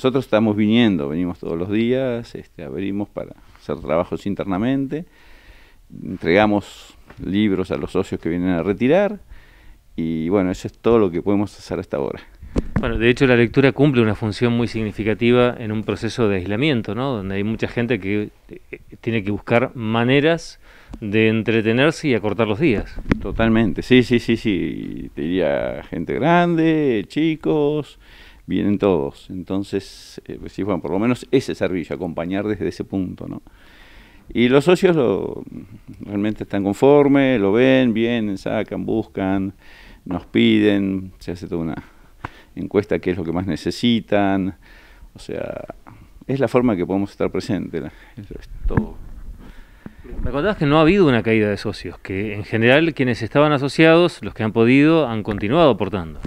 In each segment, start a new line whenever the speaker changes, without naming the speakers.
nosotros estamos viniendo, venimos todos los días, este, abrimos para hacer trabajos internamente, entregamos libros a los socios que vienen a retirar y bueno, eso es todo lo que podemos hacer hasta ahora.
Bueno, de hecho la lectura cumple una función muy significativa en un proceso de aislamiento, ¿no? Donde hay mucha gente que eh, tiene que buscar maneras de entretenerse y acortar los días. Totalmente, sí, sí, sí, sí. Te diría gente grande, chicos,
vienen todos. Entonces, eh, pues sí, bueno, por lo menos ese servicio, acompañar desde ese punto, ¿no? Y los socios realmente están conformes, lo ven, vienen, sacan, buscan, nos piden, se hace toda una encuesta qué es lo que más necesitan. O sea, es la forma que podemos estar presentes. todo.
Me contabas que no ha habido una caída de socios, que en general quienes estaban asociados, los que han podido, han continuado aportando.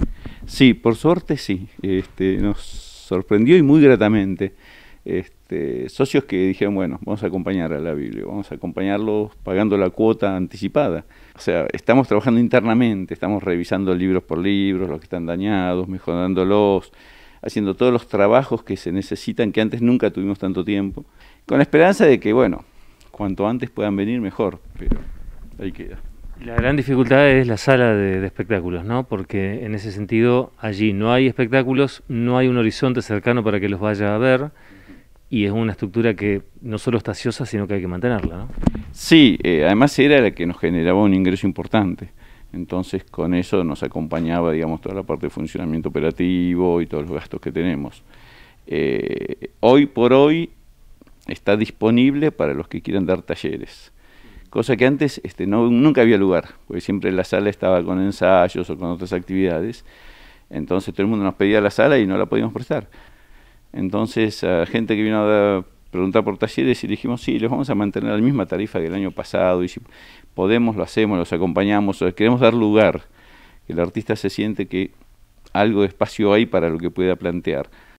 Sí, por suerte sí. Este, nos sorprendió
y muy gratamente. Este, socios que dijeron, bueno, vamos a acompañar a la Biblia, vamos a acompañarlos pagando la cuota anticipada. O sea, estamos trabajando internamente, estamos revisando libros por libros, los que están dañados, mejorándolos, haciendo todos los trabajos que se necesitan, que antes nunca tuvimos tanto tiempo, con la esperanza
de que, bueno, cuanto antes puedan venir mejor,
pero ahí queda.
La gran dificultad es la sala de, espectáculos, ¿no? Porque en ese sentido allí no hay espectáculos, no hay un horizonte cercano para que los vaya a ver y es una estructura que no solo estáciosa, sino que hay que mantenerla,
Sí, eh, además era la que nos generaba un ingreso importante. Entonces con eso nos acompañaba, digamos, toda la parte de funcionamiento operativo y todos los gastos que tenemos. Eh, hoy por hoy está disponible para los que quieran dar talleres cosa que antes este, no, nunca había lugar, porque siempre la sala estaba con ensayos o con otras actividades. Entonces todo el mundo nos pedía la sala y no la podíamos prestar. Entonces a gente que vino a preguntar por talleres y dijimos, sí, los vamos a mantener la misma tarifa que el año pasado y si podemos lo hacemos, los acompañamos, queremos dar lugar, que el artista se siente que algo de espacio hay para lo que pueda plantear.